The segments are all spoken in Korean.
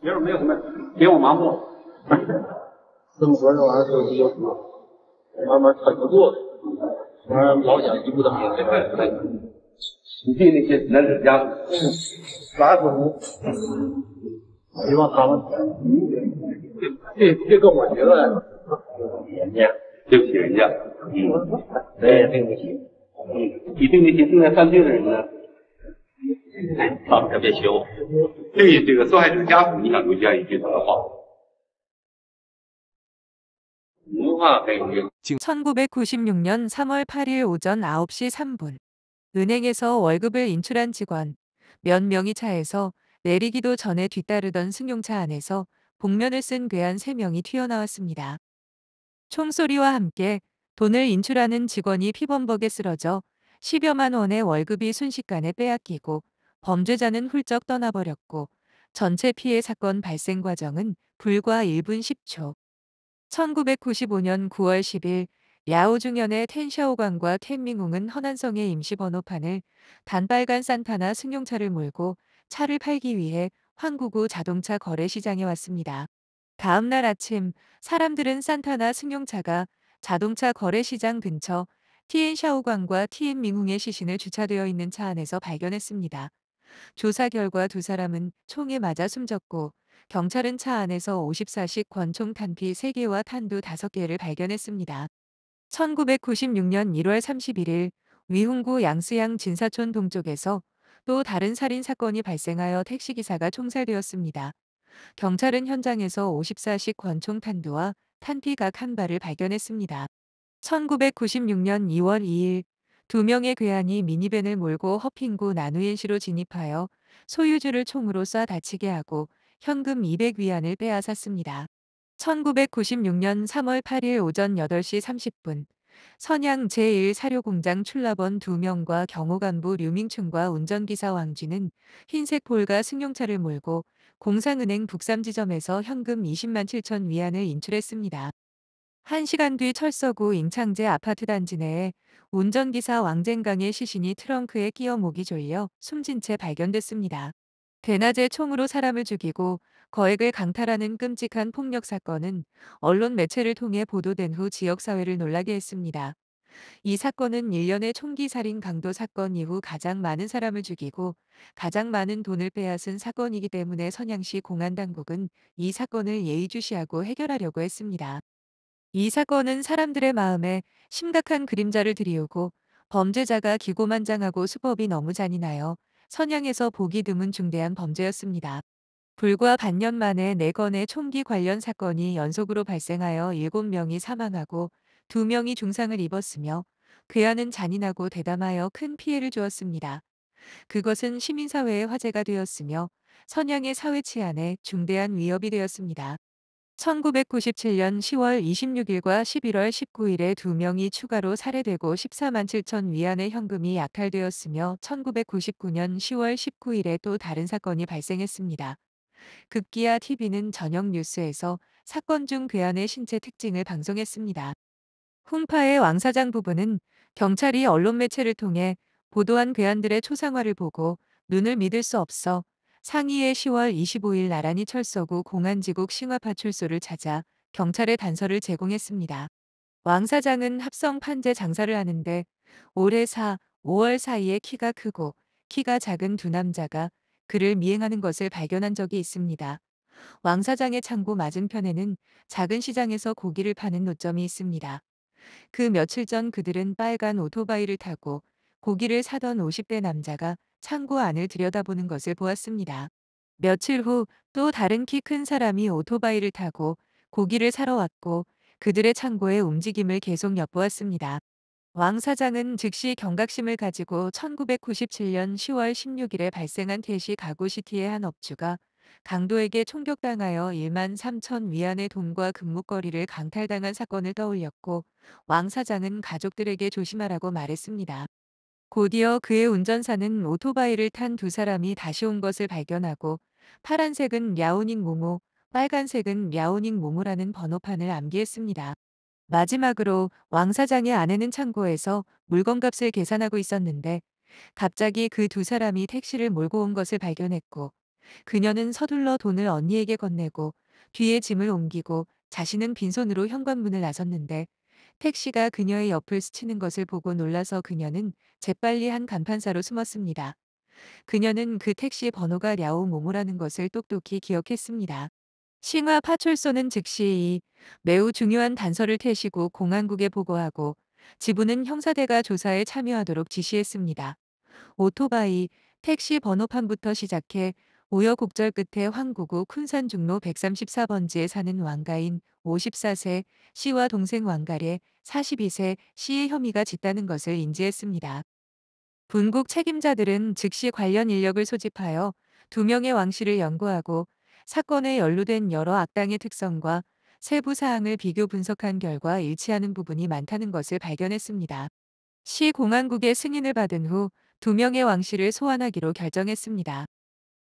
别人没有什么，别我麻木。了。这么说，这玩意儿是比较苦，慢慢不着做。不然老想一步到位。你对那些男子家，啥狗东西，希望他们。这这跟我觉得，人家对不起人家。嗯，谁也对不起。嗯，你对那些正在犯罪的人呢？啊，特别修。对这个受害者家属，你想留下一句什么话？ 1996년 3월 8일 오전 9시 3분 은행에서 월급을 인출한 직원 몇 명이 차에서 내리기도 전에 뒤따르던 승용차 안에서 복면을 쓴 괴한 3명이 튀어나왔습니다. 총소리와 함께 돈을 인출하는 직원이 피범벅에 쓰러져 10여만 원의 월급이 순식간에 빼앗기고 범죄자는 훌쩍 떠나버렸고 전체 피해 사건 발생 과정은 불과 1분 10초. 1995년 9월 10일 야오중현의 텐샤오광과 텐밍홍은 허난성의 임시번호판을 단빨간 산타나 승용차를 몰고 차를 팔기 위해 황구구 자동차 거래시장에 왔습니다. 다음 날 아침 사람들은 산타나 승용차가 자동차 거래시장 근처 티엔 샤오광과 티엔 밍홍의 시신을 주차되어 있는 차 안에서 발견했습니다. 조사 결과 두 사람은 총에 맞아 숨졌고 경찰은 차 안에서 54식 권총 탄피 3개와 탄두 5개를 발견했습니다. 1996년 1월 31일 위흥구 양수양 진사촌 동쪽에서 또 다른 살인 사건이 발생하여 택시기사가 총살되었습니다. 경찰은 현장에서 54식 권총 탄두와 탄피 각한 발을 발견했습니다. 1996년 2월 2일 두 명의 괴한이 미니밴을 몰고 허핑구 나누엔시로 진입하여 소유주를 총으로 쏴 다치게 하고 현금 200위안을 빼앗았습니다. 1996년 3월 8일 오전 8시 30분 선양 제1사료공장 출납원 2명과 경호간부 류밍춘과 운전기사 왕쥐는 흰색 볼과 승용차를 몰고 공상은행 북삼지점에서 현금 20만 7천 위안을 인출했습니다. 1시간 뒤 철서구 임창재 아파트 단지 내에 운전기사 왕젠강의 시신이 트렁크에 끼어 목이 졸려 숨진 채 발견됐습니다. 대낮에 총으로 사람을 죽이고 거액을 강탈하는 끔찍한 폭력 사건은 언론 매체를 통해 보도된 후 지역사회를 놀라게 했습니다. 이 사건은 1년의 총기 살인 강도 사건 이후 가장 많은 사람을 죽이고 가장 많은 돈을 빼앗은 사건이기 때문에 선양시 공안당국은 이 사건을 예의주시하고 해결하려고 했습니다. 이 사건은 사람들의 마음에 심각한 그림자를 들이우고 범죄자가 기고만장하고 수법이 너무 잔인하여 선양에서 보기 드문 중대한 범죄였습니다. 불과 반년 만에 4건의 총기 관련 사건이 연속으로 발생하여 7명이 사망하고 2명이 중상을 입었으며 괴한은 잔인하고 대담하여 큰 피해를 주었습니다. 그것은 시민사회의 화제가 되었으며 선양의 사회 치안에 중대한 위협이 되었습니다. 1997년 10월 26일과 11월 19일에 두 명이 추가로 살해되고 14만 7천 위안의 현금이 약탈되었으며 1999년 10월 19일에 또 다른 사건이 발생했습니다. 급기야 TV는 저녁 뉴스에서 사건 중 괴한의 신체 특징을 방송했습니다. 훈파의 왕사장 부부는 경찰이 언론 매체를 통해 보도한 괴한들의 초상화를 보고 눈을 믿을 수 없어 상의에 10월 25일 나란히 철서구 공안지국 싱화파출소를 찾아 경찰에 단서를 제공했습니다. 왕 사장은 합성 판재 장사를 하는데 올해 4, 5월 사이에 키가 크고 키가 작은 두 남자가 그를 미행하는 것을 발견한 적이 있습니다. 왕 사장의 창고 맞은편에는 작은 시장에서 고기를 파는 노점이 있습니다. 그 며칠 전 그들은 빨간 오토바이를 타고 고기를 사던 50대 남자가 창고 안을 들여다보는 것을 보았습니다. 며칠 후 또 다른 키 큰 사람이 오토바이를 타고 고기를 사러 왔고 그들의 창고의 움직임을 계속 엿보았습니다. 왕 사장은 즉시 경각심을 가지고 1997년 10월 16일에 발생한 대시 가구시티의 한 업주가 강도에게 총격당하여 1만 3천 위안의 돈과 금목거리를 강탈당한 사건을 떠올렸고 왕 사장은 가족들에게 조심하라고 말했습니다. 곧이어 그의 운전사는 오토바이를 탄 두 사람이 다시 온 것을 발견하고 파란색은 랴오닝 모모, 빨간색은 랴오닝 모모라는 번호판을 암기했습니다. 마지막으로 왕 사장의 아내는 창고에서 물건값을 계산하고 있었는데 갑자기 그 두 사람이 택시를 몰고 온 것을 발견했고 그녀는 서둘러 돈을 언니에게 건네고 뒤에 짐을 옮기고 자신은 빈손으로 현관문을 나섰는데 택시가 그녀의 옆을 스치는 것을 보고 놀라서 그녀는 재빨리 한 간판사로 숨었습니다. 그녀는 그 택시 번호가 랴오 모모라는 것을 똑똑히 기억했습니다. 싱화 파출소는 즉시 이 매우 중요한 단서를 태시고 공항국에 보고하고 지부는 형사대가 조사에 참여하도록 지시했습니다. 오토바이, 택시 번호판부터 시작해 우여곡절 끝에 황구구 쿤산중로 134번지에 사는 왕가인 54세 씨와 동생 왕가래 42세 씨의 혐의가 짙다는 것을 인지했습니다. 분국 책임자들은 즉시 관련 인력을 소집하여 두 명의 왕씨를 연구하고 사건에 연루된 여러 악당의 특성과 세부 사항을 비교 분석한 결과 일치하는 부분이 많다는 것을 발견했습니다. 시 공안국의 승인을 받은 후 두 명의 왕씨를 소환하기로 결정했습니다.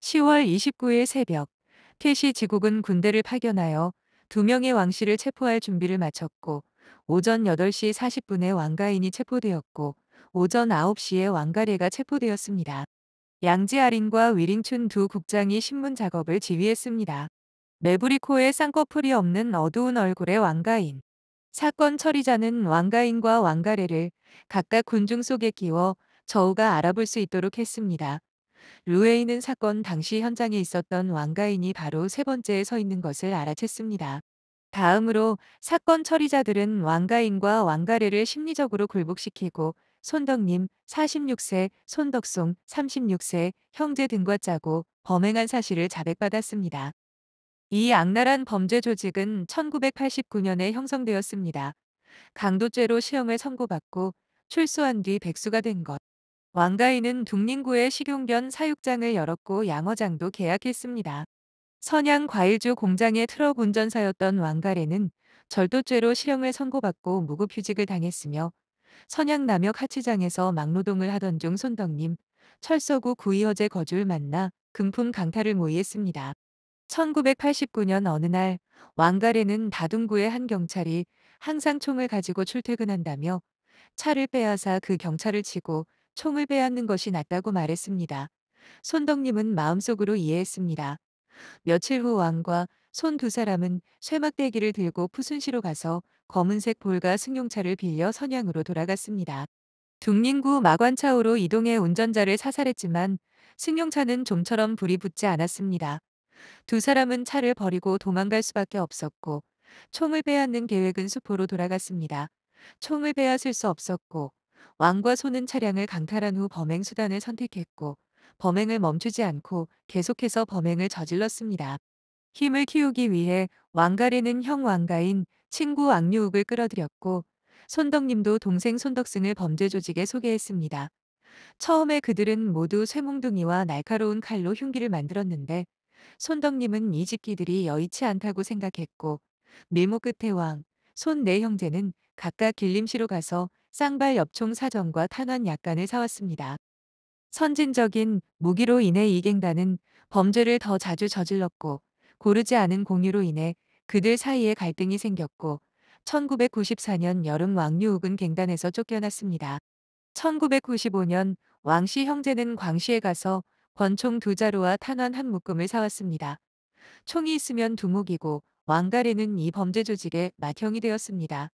10월 29일 새벽, 캐시 지국은 군대를 파견하여 두 명의 왕실을 체포할 준비를 마쳤고, 오전 8시 40분에 왕가인이 체포되었고, 오전 9시에 왕가래가 체포되었습니다. 양지아린과 위링춘 두 국장이 신문 작업을 지휘했습니다. 메브리코의 쌍꺼풀이 없는 어두운 얼굴의 왕가인. 사건 처리자는 왕가인과 왕가래를 각각 군중 속에 끼워 저우가 알아볼 수 있도록 했습니다. 루웨이는 사건 당시 현장에 있었던 왕가인이 바로 세 번째에 서 있는 것을 알아챘습니다. 다음으로 사건 처리자들은 왕가인과 왕가래를 심리적으로 굴복시키고 손덕님 46세, 손덕송 36세 형제 등과 짜고 범행한 사실을 자백받았습니다. 이 악랄한 범죄 조직은 1989년에 형성되었습니다. 강도죄로 시형을 선고받고 출소한 뒤 백수가 된 것. 왕가인은 둥린구의 식용견 사육장을 열었고 양어장도 계약했습니다. 선양 과일주 공장의 트럭 운전사였던 왕가래는 절도죄로 실형을 선고받고 무급휴직을 당했으며 선양 남역 하치장에서 막노동을 하던 중 손덕님, 철서구 구이어제 거주를 만나 금품 강탈을 모의했습니다. 1989년 어느 날 왕가래는 다둥구의 한 경찰이 항상 총을 가지고 출퇴근한다며 차를 빼앗아 그 경찰을 치고 총을 빼앗는 것이 낫다고 말했습니다. 손덕님은 마음속으로 이해했습니다. 며칠 후 왕과 손 두 사람은 쇠막대기를 들고 푸순시로 가서 검은색 볼과 승용차를 빌려 선양으로 돌아갔습니다. 둥린구 마관차오로 이동해 운전자를 사살했지만 승용차는 좀처럼 불이 붙지 않았습니다. 두 사람은 차를 버리고 도망갈 수밖에 없었고 총을 빼앗는 계획은 수포로 돌아갔습니다. 총을 빼앗을 수 없었고 왕과 소는 차량을 강탈한 후 범행 수단을 선택했고 범행을 멈추지 않고 계속해서 범행을 저질렀습니다. 힘을 키우기 위해 왕가래는 형 왕가인 친구 왕류욱을 끌어들였고 손덕님도 동생 손덕승을 범죄 조직에 소개했습니다. 처음에 그들은 모두 쇠몽둥이와 날카로운 칼로 흉기를 만들었는데 손덕님은 이 집기들이 여의치 않다고 생각했고 밀모 끝에 왕, 손내 네 형제는 각각 길림시로 가서 쌍발 엽총 사정과 탄환 약간을 사왔습니다. 선진적인 무기로 인해 이갱단은 범죄를 더 자주 저질렀고 고르지 않은 공유로 인해 그들 사이에 갈등이 생겼고 1994년 여름 왕류욱은 갱단에서 쫓겨났습니다. 1995년 왕씨 형제는 광시에 가서 권총 두 자루와 탄환 한 묶음을 사왔습니다. 총이 있으면 두목이고 왕가래는 이 범죄 조직의 맏형이 되었습니다.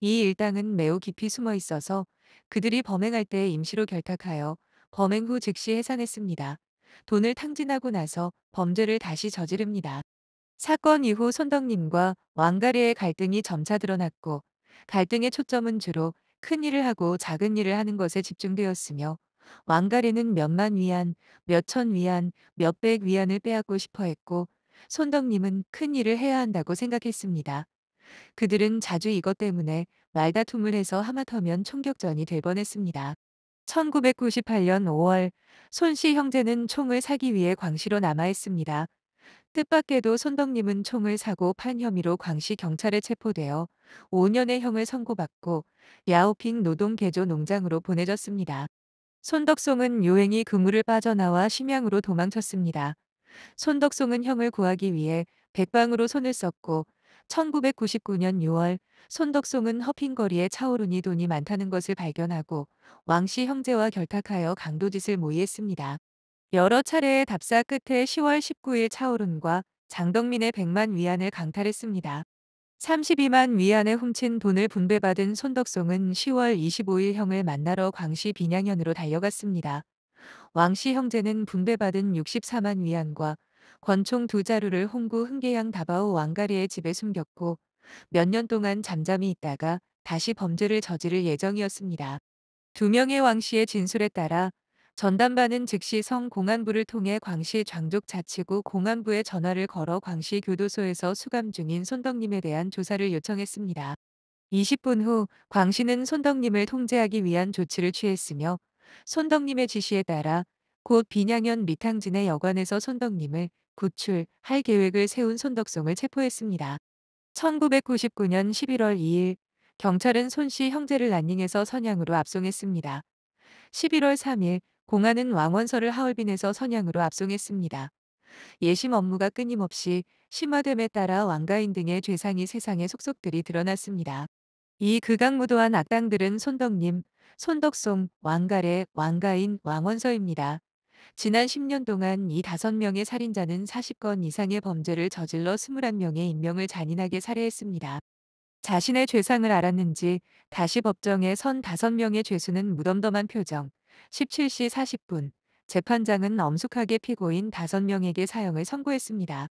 이 일당은 매우 깊이 숨어 있어서 그들이 범행할 때 임시로 결탁하여 범행 후 즉시 해산했습니다. 돈을 탕진하고 나서 범죄를 다시 저지릅니다. 사건 이후 손덕님과 왕가리의 갈등이 점차 드러났고 갈등의 초점은 주로 큰 일을 하고 작은 일을 하는 것에 집중되었으며 왕가리는 몇만 위안, 몇천 위안, 몇백 위안을 빼앗고 싶어 했고 손덕님은 큰 일을 해야 한다고 생각했습니다. 그들은 자주 이것 때문에 말다툼을 해서 하마터면 총격전이 될 뻔했습니다. 1998년 5월 손씨 형제는 총을 사기 위해 광시로 남아있습니다. 뜻밖에도 손덕님은 총을 사고 판 혐의로 광시 경찰에 체포되어 5년의 형을 선고받고 야오핑 노동개조 농장으로 보내졌습니다. 손덕송은 요행이 그물을 빠져나와 심양으로 도망쳤습니다. 손덕송은 형을 구하기 위해 백방으로 손을 썼고 1999년 6월 손덕송은 허핑거리에 차오르니 돈이 많다는 것을 발견하고 왕씨 형제와 결탁하여 강도짓을 모의했습니다. 여러 차례의 답사 끝에 10월 19일 차오른과 장덕민의 100만 위안을 강탈했습니다. 32만 위안에 훔친 돈을 분배받은 손덕송은 10월 25일 형을 만나러 광시 빈양현으로 달려갔습니다. 왕씨 형제는 분배받은 64만 위안과 권총 두 자루를 홍구 흥계양 다바오 왕가리의 집에 숨겼고 몇 년 동안 잠잠히 있다가 다시 범죄를 저지를 예정이었습니다. 두 명의 왕씨의 진술에 따라 전담반은 즉시 성 공안부를 통해 광시 장족 자치구 공안부에 전화를 걸어 광시 교도소에서 수감 중인 손덕님에 대한 조사를 요청했습니다. 20분 후 광시는 손덕님을 통제하기 위한 조치를 취했으며 손덕님의 지시에 따라 곧 비냥현 미탕진의 여관에서 손덕님을 구출할 계획을 세운 손덕성을 체포했습니다. 1999년 11월 2일 경찰은 손씨 형제를 난닝에서 선양으로 압송했습니다. 11월 3일 공안은 왕원서를 하얼빈에서 선양으로 압송했습니다. 예심 업무가 끊임없이 심화됨에 따라 왕가인 등의 죄상이 세상의 속속들이 드러났습니다. 이 극악무도한 악당들은 손덕님, 손덕송, 왕가래, 왕가인, 왕원서입니다. 지난 10년 동안 이 5명의 살인자는 40건 이상의 범죄를 저질러 21명의 인명을 잔인하게 살해했습니다. 자신의 죄상을 알았는지 다시 법정에 선 5명의 죄수는 무덤덤한 표정, 17시 40분 재판장은 엄숙하게 피고인 5명에게 사형을 선고했습니다.